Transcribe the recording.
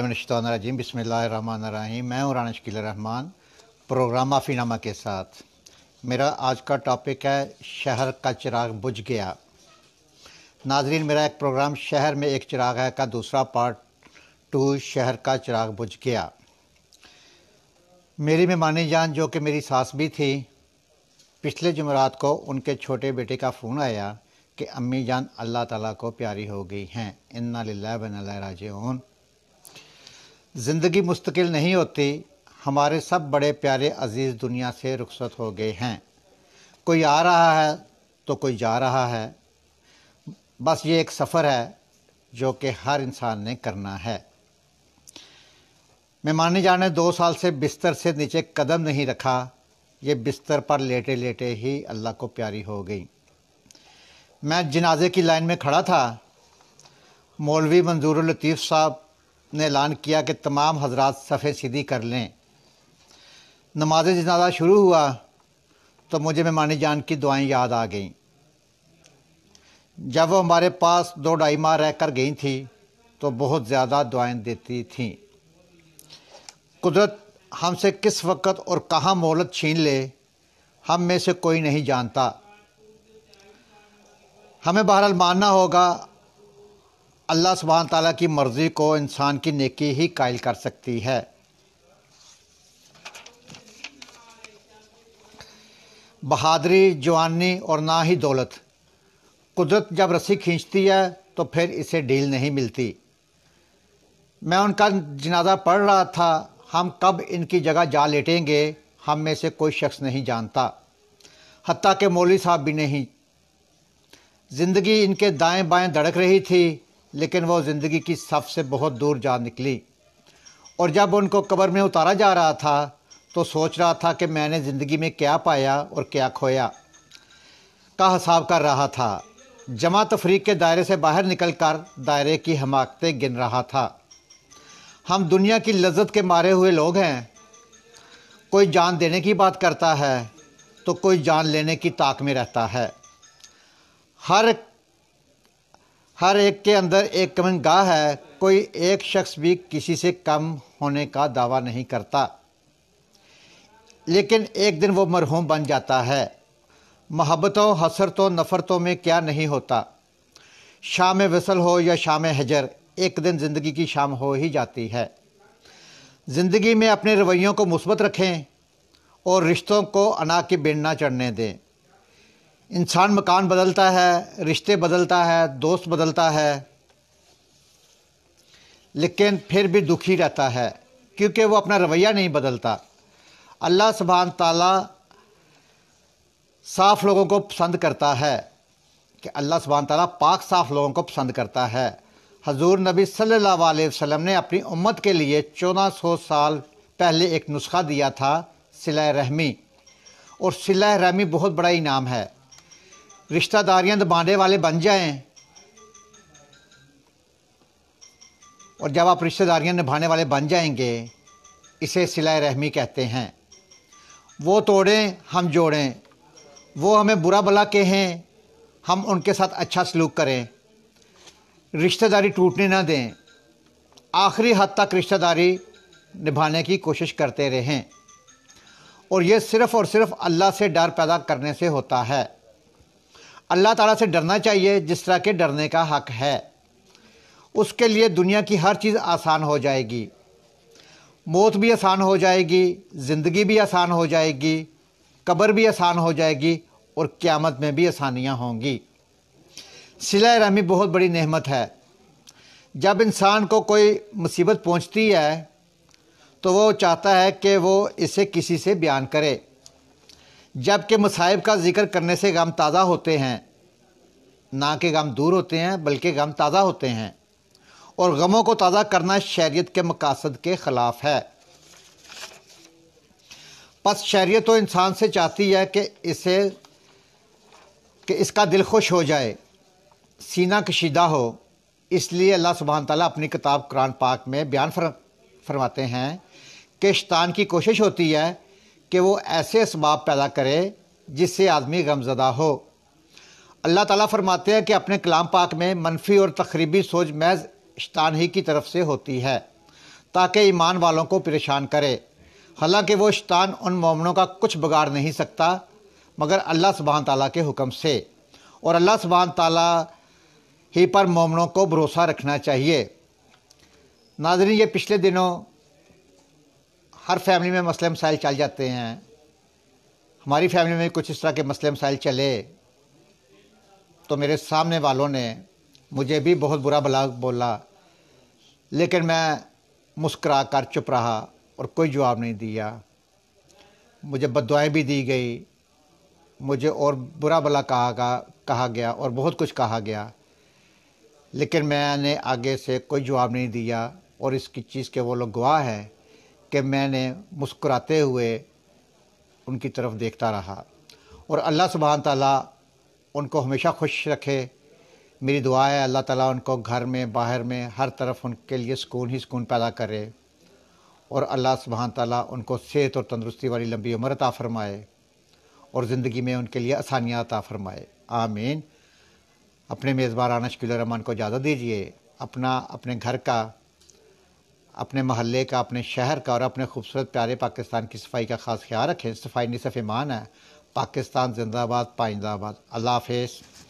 बसमीम बसमीम मैं हूँ रानश किल रहमान प्रोग्राम आफ़ीनामा के साथ मेरा आज का टॉपिक है शहर का चिराग बुझ गया नाजरीन मेरा एक प्रोग्राम शहर में एक चिराग है का दूसरा पार्ट टू शहर का चिराग बुझ गया मेरी मेहमानी जान जो कि मेरी सास भी थी पिछले जुमरात को उनके छोटे बेटे का फ़ोन आया कि अम्मी जान अल्लाह ताला को प्यारी हो गई हैं इन्ना लाला ज़िंदगी मुस्तकिल नहीं होती हमारे सब बड़े प्यारे अज़ीज़ दुनिया से रुखसत हो गए हैं कोई आ रहा है तो कोई जा रहा है बस ये एक सफ़र है जो कि हर इंसान ने करना है मैं जान जाने दो साल से बिस्तर से नीचे कदम नहीं रखा ये बिस्तर पर लेटे लेटे ही अल्लाह को प्यारी हो गई मैं जनाजे की लाइन में खड़ा था मौलवी मंजूर लतीफ़ साहब ने ऐलान किया कि तमाम हजरात सफ़े सीधी कर लें नमाज जनाजा शुरू हुआ तो मुझे मेहमानी जान की दुआएं याद आ गईं जब वो हमारे पास दो ढाई माह रह कर गई थी तो बहुत ज़्यादा दुआएं देती थीं कुदरत हमसे किस वक़्त और कहाँ मोहलत छीन ले हम में से कोई नहीं जानता हमें बहरहाल मानना होगा अल्लाह सुबहान तला की मर्ज़ी को इंसान की नेकी ही कायल कर सकती है बहादरी जवानी और ना ही दौलत कुदरत जब रस्सी खींचती है तो फिर इसे डील नहीं मिलती मैं उनका जनाजा पढ़ रहा था हम कब इनकी जगह जा लेटेंगे हम में से कोई शख्स नहीं जानता हती के मौली साहब भी नहीं ज़िंदगी इनके दाएं बाएं धड़क रही थी लेकिन वो ज़िंदगी की सफ़ से बहुत दूर जा निकली और जब उनको कब्र में उतारा जा रहा था तो सोच रहा था कि मैंने ज़िंदगी में क्या पाया और क्या खोया का हिसाब कर रहा था जमा तफरीक के दायरे से बाहर निकल कर दायरे की हमाकतें गिन रहा था हम दुनिया की लज्जत के मारे हुए लोग हैं कोई जान देने की बात करता है तो कोई जान लेने की ताक में रहता है हर हर एक के अंदर एक कमन गाह है कोई एक शख्स भी किसी से कम होने का दावा नहीं करता लेकिन एक दिन वो मरहूम बन जाता है मोहब्बतों हसरतों नफ़रतों में क्या नहीं होता शाम वसल हो या शाम हजर एक दिन ज़िंदगी की शाम हो ही जाती है ज़िंदगी में अपने रवैयों को मुस्बत रखें और रिश्तों को अना के बिड़ना चढ़ने दें इंसान मकान बदलता है रिश्ते बदलता है दोस्त बदलता है लेकिन फिर भी दुखी रहता है क्योंकि वो अपना रवैया नहीं बदलता अल्लाह सुबहान ताला साफ़ लोगों को पसंद करता है कि अल्लाह सुबहान ताला पाक साफ़ लोगों को पसंद करता है हजूर नबी सल्लल्लाहु अलैहि वसल्लम ने अपनी उम्मत के लिए 1400 साल पहले एक नुस्खा दिया था सिला रहमी और सिला रहमी बहुत बड़ा इनाम है रिश्तेदारियां दबाने तो वाले बन जाएं और जब आप रिश्तेदारियां निभाने वाले बन जाएंगे इसे सिला रहमी कहते हैं वो तोड़ें हम जोड़ें वो हमें बुरा भला कहें हम उनके साथ अच्छा सलूक करें रिश्तेदारी टूटने ना दें आखिरी हद तक रिश्तेदारी निभाने की कोशिश करते रहें और ये सिर्फ़ और सिर्फ़ अल्लाह से डर पैदा करने से होता है अल्लाह ताला से डरना चाहिए जिस तरह के डरने का हक है उसके लिए दुनिया की हर चीज़ आसान हो जाएगी मौत भी आसान हो जाएगी ज़िंदगी भी आसान हो जाएगी कब्र भी आसान हो जाएगी और क़्यामत में भी आसानियाँ होंगी सिला रहमी बहुत बड़ी नहमत है जब इंसान को कोई मुसीबत पहुँचती है तो वो चाहता है कि वो इसे किसी से बयान करे जबकि मसाइब का ज़िक्र करने से गम ताज़ा होते हैं ना कि गम दूर होते हैं बल्कि गम ताज़ा होते हैं और गमों को ताज़ा करना शहरीत के मकासद के ख़िलाफ़ है बस शहरीत तो इंसान से चाहती है कि इसे कि इसका दिल खुश हो जाए सीना कशीदा हो इसलिए अल्लाह सुबहान तला अपनी किताब कुरान पाक में बयान फरमाते हैं कि शतान की कोशिश होती है कि वो ऐसे इसबाब पैदा करे जिससे आदमी गमजदा हो अल्लाह ताला फरमाते हैं कि अपने कलाम पाक में मनफी और तकरीबी सोच महज इश्तान ही की तरफ से होती है ताकि ईमान वालों को परेशान करे हालांकि वो शतान उन मोमनों का कुछ बिगाड़ नहीं सकता मगर अल्लाह सुबहान ताली के हुक्म से और अल्लाह सुबहान तला ही पर मोमनों को भरोसा रखना चाहिए नाजरीन ये पिछले दिनों हर फैमिली में मसले मसाइल चल जाते हैं हमारी फैमिली में कुछ इस तरह के मसले मसाइल चले तो मेरे सामने वालों ने मुझे भी बहुत बुरा भला बोला लेकिन मैं मुस्करा कर चुप रहा और कोई जवाब नहीं दिया मुझे बदवाएँ भी दी गई मुझे और बुरा भला कहा गया कहा गया और बहुत कुछ कहा गया लेकिन मैंने आगे से कोई जवाब नहीं दिया और इसकी चीज़ के वो लोग गवाह हैं कि मैंने मुस्कुराते हुए उनकी तरफ़ देखता रहा और अल्लाह सुबहान तला उनको हमेशा खुश रखे मेरी दुआ है अल्लाह ताला उनको घर में बाहर में हर तरफ उनके लिए सुकून ही सुकून पैदा करे और अल्लाह सुबहान तला उनको सेहत और तंदरुस्ती वाली लंबी उम्र अता फ़रमाए और ज़िंदगी में उनके लिए आसानियाँ अता फ़रमाए आमीन अपने मेज़बान आना शकील रमान को इजाज़त दीजिए अपना अपने घर का अपने महल्ले का अपने शहर का और अपने खूबसूरत प्यारे पाकिस्तान की सफाई का ख़ास ख्याल रखें सफाई निसफ़ ईमान है पाकिस्तान जिंदाबाद पाइंदाबाद अल्लाह हाफिज़